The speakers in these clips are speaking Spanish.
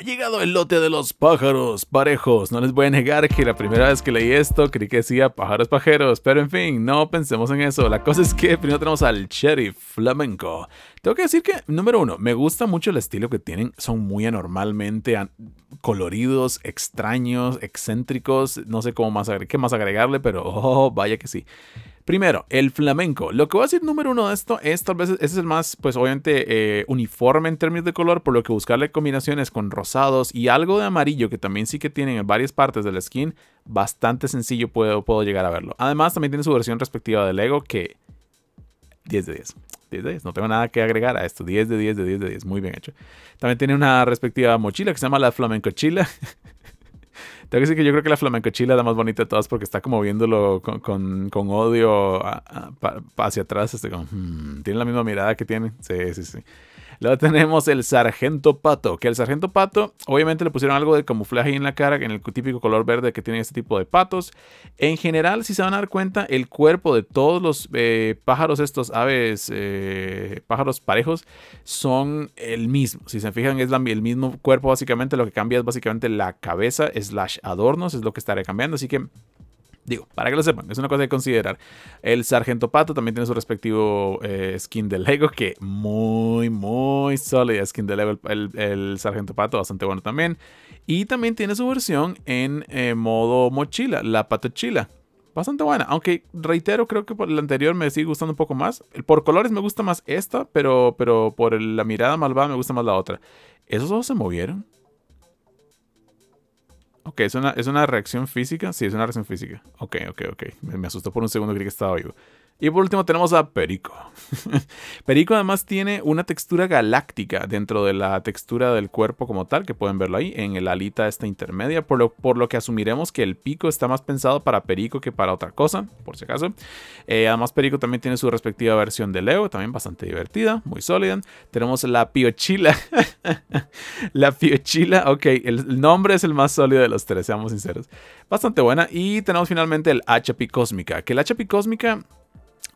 Ha llegado el lote de los pájaros parejos. No les voy a negar que la primera vez que leí esto creí que decía pájaros pajeros, pero en fin, no pensemos en eso. La cosa es que primero tenemos al Cherry flamenco. Tengo que decir que, número uno, me gusta mucho el estilo que tienen. Son muy anormalmente coloridos, extraños, excéntricos. No sé cómo más qué más agregarle, pero oh, vaya que sí. Primero, el flamenco. Lo que voy a decir número uno de esto es tal vez, ese es el más, pues obviamente, eh, uniforme en términos de color, por lo que buscarle combinaciones con rosados y algo de amarillo que también sí que tienen en varias partes del skin, bastante sencillo puedo, llegar a verlo. Además, también tiene su versión respectiva del Lego que 10 de 10. 10 de 10. No tengo nada que agregar a esto. 10 de 10 de 10 de 10. Muy bien hecho. También tiene una respectiva mochila que se llama la Flamenco Chila. Tengo que decir que yo creo que la flamencochila es la más bonita de todas porque está como viéndolo con, con, odio hacia atrás. Este, como, hmm, tiene la misma mirada que tiene. Sí, sí, sí. Luego tenemos el sargento pato, que el sargento pato obviamente le pusieron algo de camuflaje en la cara, en el típico color verde que tienen este tipo de patos. En general, si se van a dar cuenta, el cuerpo de todos los eh, pájaros, estos aves, eh, pájaros parejos, son el mismo. Si se fijan, es el mismo cuerpo básicamente, lo que cambia es básicamente la cabeza slash adornos, es lo que estaré cambiando, así que... Digo, para que lo sepan, es una cosa de considerar. El Sargento Pato también tiene su respectivo eh, skin de Lego, que muy, muy sólida skin de Lego. El, Sargento Pato, bastante bueno también. Y también tiene su versión en eh, modo mochila, la patochila. Bastante buena, aunque reitero, creo que por la anterior me sigue gustando un poco más. Por colores me gusta más esta, pero, pero por la mirada malvada me gusta más la otra. ¿Esos dos se movieron? Ok, ¿es una, reacción física? Sí, es una reacción física. Ok, ok, ok. Me, me asustó por un segundo, creí que estaba vivo. Y por último tenemos a Perico. Perico además tiene una textura galáctica dentro de la textura del cuerpo como tal, que pueden verlo ahí en el alita esta intermedia, por lo, por lo que asumiremos que el pico está más pensado para Perico que para otra cosa, por si acaso. Eh, además Perico también tiene su respectiva versión de Leo, también bastante divertida, muy sólida. Tenemos la Piochila. la Piochila, ok, el nombre es el más sólido de los tres, seamos sinceros. Bastante buena. Y tenemos finalmente el HP Cósmica, que el HP Cósmica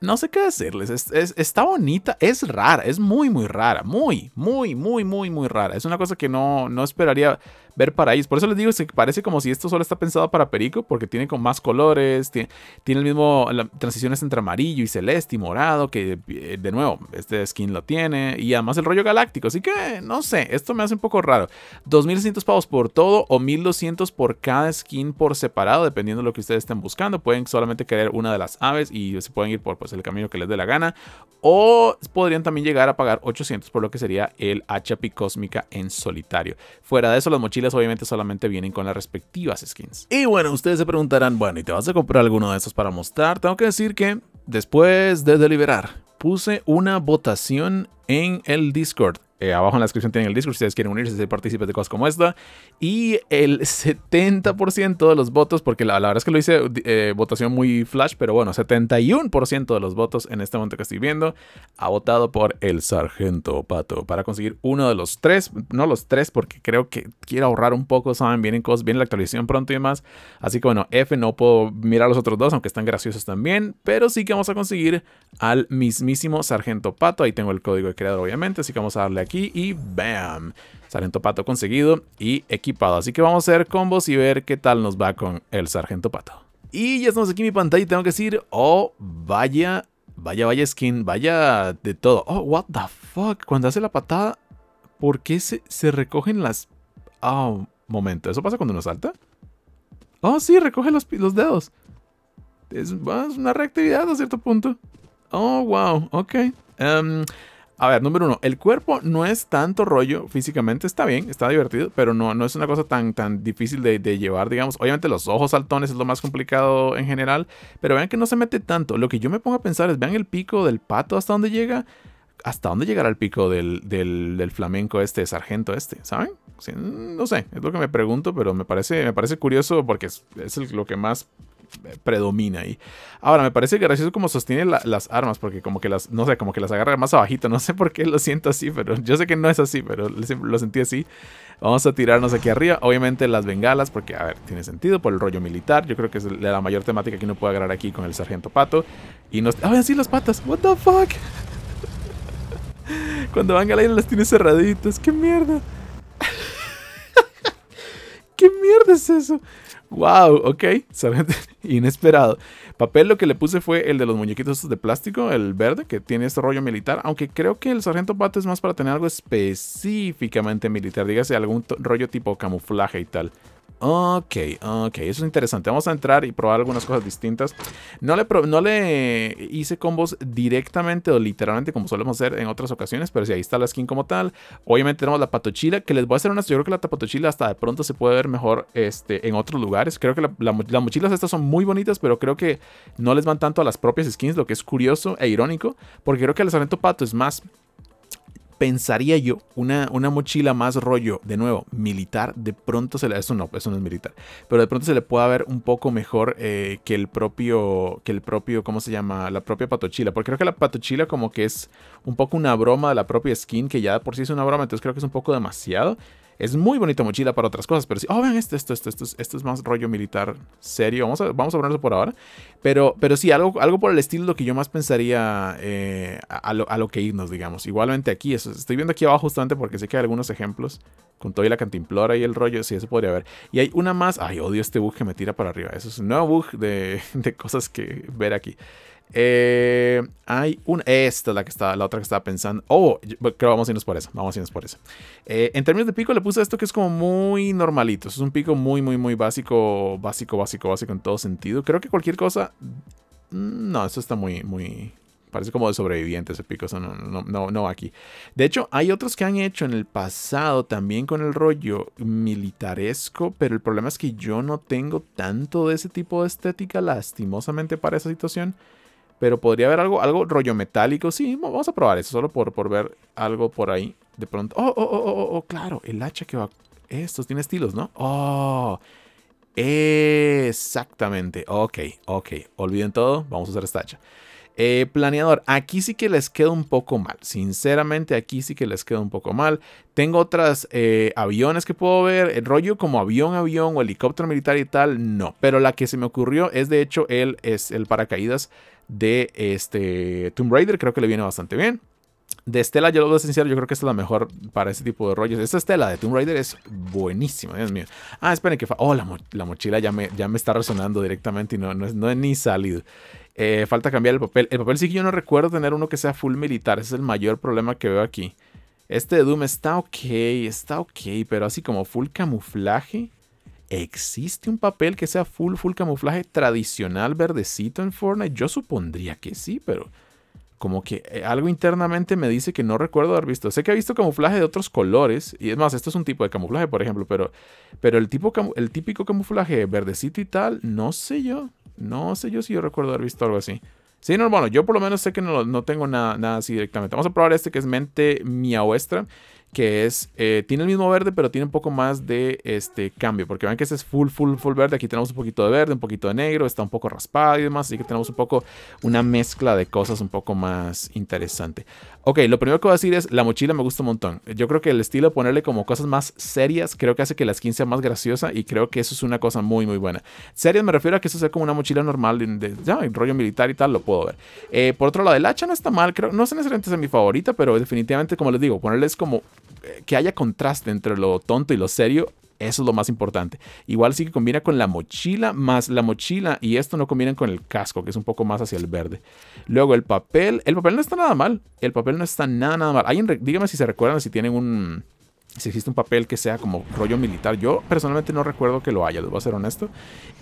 no sé qué decirles. está bonita, es rara, es muy, muy rara. Muy, muy, muy, muy, muy rara. Es una cosa que no, no esperaría ver para ellos. Por eso les digo, que parece como si esto solo está pensado para Perico, porque tiene con más colores, tiene, tiene el mismo transiciones entre amarillo y celeste y morado, que eh, de nuevo, este skin lo tiene, y además el rollo galáctico. Así que, no sé, esto me hace un poco raro. 2.600 pavos por todo o 1.200 por cada skin por separado, dependiendo de lo que ustedes estén buscando. Pueden solamente querer una de las aves y se pueden ir por pues, el camino que les dé la gana. O podrían también llegar a pagar 800 por lo que sería el H.P. Cósmica en solitario. Fuera de eso, las mochilas obviamente solamente vienen con las respectivas skins. Y bueno, ustedes se preguntarán, bueno, ¿y te vas a comprar alguno de estos para mostrar? Tengo que decir que después de deliberar, puse una votación en el Discord eh, abajo en la descripción tienen el Discord si ustedes quieren unirse, y partícipes de cosas como esta. Y el 70% de los votos, porque la, verdad es que lo hice eh, votación muy flash, pero bueno, 71% de los votos en este momento que estoy viendo ha votado por el Sargento Pato para conseguir uno de los tres, no los tres, porque creo que quiero ahorrar un poco, saben, vienen cosas, viene la actualización pronto y demás. Así que bueno, F, no puedo mirar los otros dos, aunque están graciosos también, pero sí que vamos a conseguir al mismísimo Sargento Pato. Ahí tengo el código de creador, obviamente, así que vamos a darle y ¡bam! Sargento Pato conseguido y equipado. Así que vamos a hacer combos y ver qué tal nos va con el Sargento Pato. Y ya estamos aquí en mi pantalla y tengo que decir, oh, vaya, vaya, vaya skin, vaya de todo. Oh, what the fuck, cuando hace la patada, ¿por qué se, se recogen las... oh, momento, ¿eso pasa cuando nos salta? Oh, sí, recoge los, los dedos. Es, más una reactividad a cierto punto. Oh, wow, ok. Em, a ver, número uno, el cuerpo no es tanto rollo físicamente, está bien, está divertido, pero no, no es una cosa tan, tan difícil de, llevar, digamos. Obviamente los ojos saltones es lo más complicado en general, pero vean que no se mete tanto. Lo que yo me pongo a pensar es, vean el pico del pato hasta dónde llega, hasta dónde llegará el pico del, del, flamenco este, sargento este, ¿saben? no sé, es lo que me pregunto, pero me parece, me parece curioso porque es, lo que más predomina ahí. Ahora, me parece gracioso como sostiene las armas, porque como que las, no sé, como que las agarra más abajito, no sé por qué lo siento así, pero yo sé que no es así, pero lo sentí así. Vamos a tirarnos aquí arriba, obviamente las bengalas, porque a ver, tiene sentido por el rollo militar, yo creo que es la mayor temática que uno puede agarrar aquí con el sargento pato. Y nos... ¡Ah, así las patas! ¡What the fuck! Cuando van las tiene cerraditas, ¡qué mierda! ¿Qué mierda es eso? Wow, ok, inesperado. Papel lo que le puse fue el de los muñequitos de plástico, el verde, que tiene este rollo militar, aunque creo que el sargento pato es más para tener algo específicamente militar, dígase algún rollo tipo camuflaje y tal. Ok, ok, eso es interesante. Vamos a entrar y probar algunas cosas distintas. No le, no le hice combos directamente o literalmente como solemos hacer en otras ocasiones, pero si sí, ahí está la skin como tal. Obviamente tenemos la patochila, que les voy a hacer una, Yo creo que la patochila hasta de pronto se puede ver mejor este, en otros lugares. Creo que las mochilas estas son muy bonitas, pero creo que no les van tanto a las propias skins, lo que es curioso e irónico, porque creo que el Salento Pato es más pensaría yo, una, una mochila más rollo, de nuevo, militar, de pronto se le, eso no, eso no es militar, pero de pronto se le puede ver un poco mejor eh, que el propio, que el propio, ¿cómo se llama? La propia patochila, porque creo que la patochila como que es un poco una broma de la propia skin, que ya por sí es una broma, entonces creo que es un poco demasiado. Es muy bonita mochila para otras cosas, pero si, oh, vean, esto, esto, esto, esto, este es más rollo militar serio. Vamos a, vamos a ponerlo por ahora. Pero, pero sí, algo, algo por el estilo, lo que yo más pensaría eh, a, lo, que irnos, digamos. Igualmente aquí, eso, estoy viendo aquí abajo justamente porque sé que hay algunos ejemplos con todo y la cantimplora y el rollo, sí, eso podría haber. Y hay una más, ay, odio este bug que me tira para arriba. Eso es un nuevo bug de, de cosas que ver aquí. Eh, hay una. Esta es la que está, la otra que estaba pensando. Oh, creo creo vamos a irnos por eso Vamos a irnos por eso eh, en términos de pico, le puse esto que es como muy normalito. Es un pico muy, muy, muy básico. Básico, básico, básico en todo sentido. Creo que cualquier cosa. Mm, no, eso está muy, muy. Parece como de sobreviviente ese pico. no, no, no, no aquí. De hecho, hay otros que han hecho en el pasado también con el rollo militaresco. Pero el problema es que yo no tengo tanto de ese tipo de estética, lastimosamente, para esa situación. Pero podría haber algo, algo rollo metálico. Sí, vamos a probar eso, solo por, por ver algo por ahí. De pronto. Oh, oh, oh, oh, oh claro. El hacha que va. Estos tiene estilos, ¿no? Oh. Exactamente. Ok, ok. Olviden todo. Vamos a usar esta hacha. Eh, planeador, aquí sí que les queda un poco mal. Sinceramente, aquí sí que les queda un poco mal. Tengo otras eh, aviones que puedo ver. El rollo como avión, avión o helicóptero militar y tal, no. Pero la que se me ocurrió es de hecho el, es el paracaídas de este Tomb Raider, creo que le viene bastante bien. De Estela, yo lo voy a yo creo que es la mejor para ese tipo de rollos. Esta Estela de Tomb Raider es buenísima, Dios mío. Ah, esperen que... Oh, la, mochila ya me, ya me está resonando directamente y no, no, es, ni salido. Eh, falta cambiar el papel. El papel sí que yo no recuerdo tener uno que sea full militar. Ese es el mayor problema que veo aquí. Este de Doom está ok, está ok, pero así como full camuflaje. ¿Existe un papel que sea full, full camuflaje tradicional verdecito en Fortnite? Yo supondría que sí, pero como que eh, algo internamente me dice que no recuerdo haber visto. Sé que he visto camuflaje de otros colores, y es más, esto es un tipo de camuflaje, por ejemplo, pero, pero el, tipo, el típico camuflaje verdecito y tal, no sé yo, no sé yo si yo recuerdo haber visto algo así. Sí, no, bueno, yo por lo menos sé que no, tengo nada, nada así directamente. Vamos a probar este que es mente mía oestra que es, eh, tiene el mismo verde, pero tiene un poco más de este cambio, porque ven que este es full, full, full verde, aquí tenemos un poquito de verde, un poquito de negro, está un poco raspado y demás, así que tenemos un poco una mezcla de cosas un poco más interesante. Ok, lo primero que voy a decir es, la mochila me gusta un montón, yo creo que el estilo de ponerle como cosas más serias, creo que hace que la skin sea más graciosa y creo que eso es una cosa muy, muy buena. Serias me refiero a que eso sea como una mochila normal, de, ya, rollo militar y tal, lo puedo ver. Eh, por otro lado, el hacha no está mal, creo, no sé necesariamente es mi favorita, pero definitivamente, como les digo, ponerles como que haya contraste entre lo tonto y lo serio. Eso es lo más importante. Igual sí que combina con la mochila, más la mochila y esto no combina con el casco, que es un poco más hacia el verde. Luego el papel, el papel no está nada mal, el papel no está nada, nada mal. Alguien, dígame si se recuerdan, si tienen un, si existe un papel que sea como rollo militar. Yo personalmente no recuerdo que lo haya, les voy a ser honesto.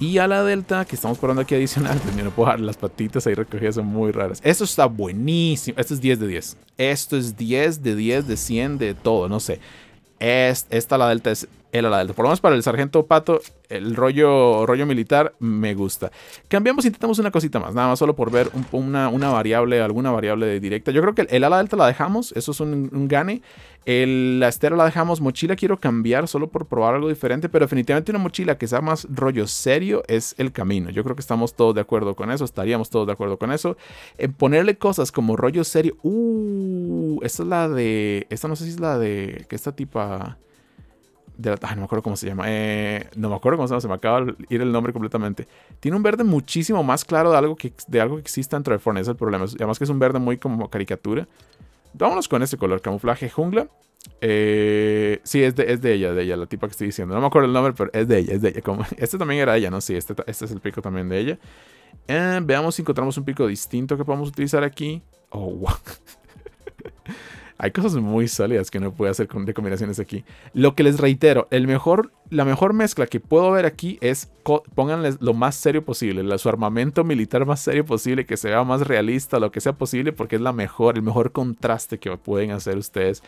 Y a la Delta, que estamos probando aquí adicional, también pues no puedo dar las patitas ahí recogidas, son muy raras. Esto está buenísimo. Esto es 10 de 10. Esto es 10 de 10, de 100, de todo, no sé. Esta, la Delta es el delta Por lo menos para el sargento Pato, el rollo, rollo militar me gusta. Cambiamos, intentamos una cosita más, nada más solo por ver una, variable, alguna variable directa. Yo creo que el, ala delta la dejamos, eso es un, gane. El, la estera la dejamos, mochila quiero cambiar solo por probar algo diferente, pero definitivamente una mochila que sea más rollo serio es el camino. Yo creo que estamos todos de acuerdo con eso, estaríamos todos de acuerdo con eso. En eh, ponerle cosas como rollo serio, uh, esta es la de, esta no sé si es la de, que esta tipa no me acuerdo cómo se llama. Eh, no me acuerdo cómo se llama. Se me acaba de ir el nombre completamente. Tiene un verde muchísimo más claro de algo que, de algo que exista dentro de Fortnite. es el problema. Además que es un verde muy como caricatura. Vámonos con este color. Camuflaje jungla. Eh, sí, es de, es de ella, de ella, la tipa que estoy diciendo. No me acuerdo el nombre, pero es de ella, es de ella. este también era ella, ¿no? Sí, este, este es el pico también de ella. Eh, veamos si encontramos un pico distinto que podemos utilizar aquí. Oh, wow. Hay cosas muy sólidas que no puedo hacer con de combinaciones aquí. Lo que les reitero, el mejor, la mejor mezcla que puedo ver aquí es pónganles lo más serio posible, su armamento militar más serio posible, que se vea más realista, lo que sea posible, porque es la mejor, el mejor contraste que pueden hacer ustedes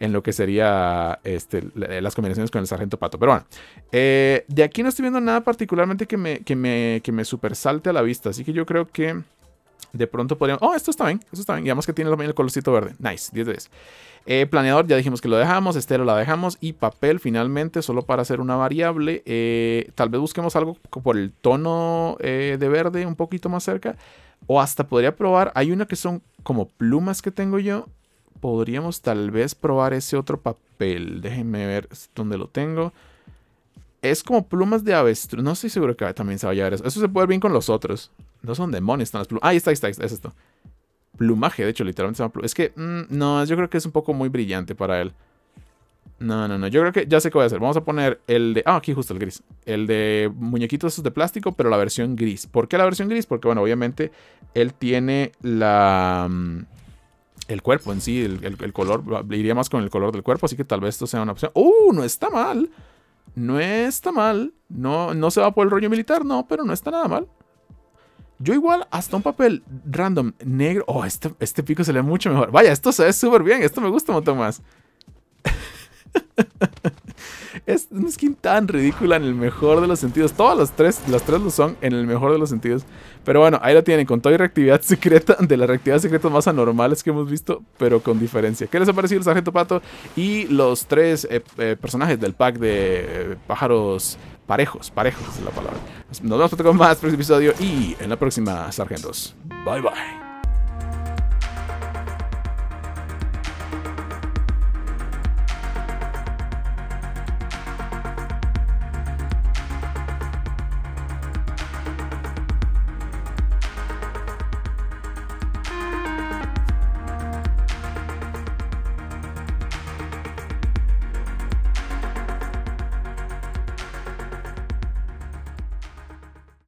en lo que sería este, eh, las combinaciones con el sargento pato. Pero bueno, eh, de aquí no estoy viendo nada particularmente que me, que me, que me supersalte a la vista, así que yo creo que... De pronto podríamos. Oh, esto está bien. Esto está bien. Digamos que tiene el colorcito verde. Nice, 10 de 10. Eh, planeador, ya dijimos que lo dejamos. Estero la dejamos. Y papel, finalmente, solo para hacer una variable. Eh, tal vez busquemos algo por el tono eh, de verde un poquito más cerca. O hasta podría probar. Hay una que son como plumas que tengo yo. Podríamos tal vez probar ese otro papel. Déjenme ver dónde lo tengo es como plumas de avestruz. No estoy seguro que también se vaya a ver eso. Eso se puede ver bien con los otros. No son demonios están las plumas. Ah, ahí está, ahí está, es esto. Plumaje, de hecho, literalmente se llama plumaje. Es que, mm, no, yo creo que es un poco muy brillante para él. No, no, no. Yo creo que ya sé qué voy a hacer. Vamos a poner el de. Ah, aquí justo el gris. El de muñequitos esos de plástico, pero la versión gris. ¿Por qué la versión gris? Porque, bueno, obviamente él tiene la. Mm, el cuerpo en sí, el, color. Iría más con el color del cuerpo, así que tal vez esto sea una opción. ¡Uh! No está mal. No está mal. No, no se va por el rollo militar, no, pero no está nada mal. Yo igual hasta un papel random negro. Oh, este, este pico se lee mucho mejor. Vaya, esto se ve súper bien. Esto me gusta un más. es una skin tan ridícula en el mejor de los sentidos. Todas las tres, las tres lo son en el mejor de los sentidos. Pero bueno, ahí lo tienen. Con toda reactividad secreta, de las reactividades secretas más anormales que hemos visto, pero con diferencia. ¿Qué les ha parecido el Sargento Pato y los tres eh, eh, personajes del pack de eh, pájaros Parejos, parejos es la palabra. Nos vemos con más próximo episodio y en la próxima, sargentos. Bye bye.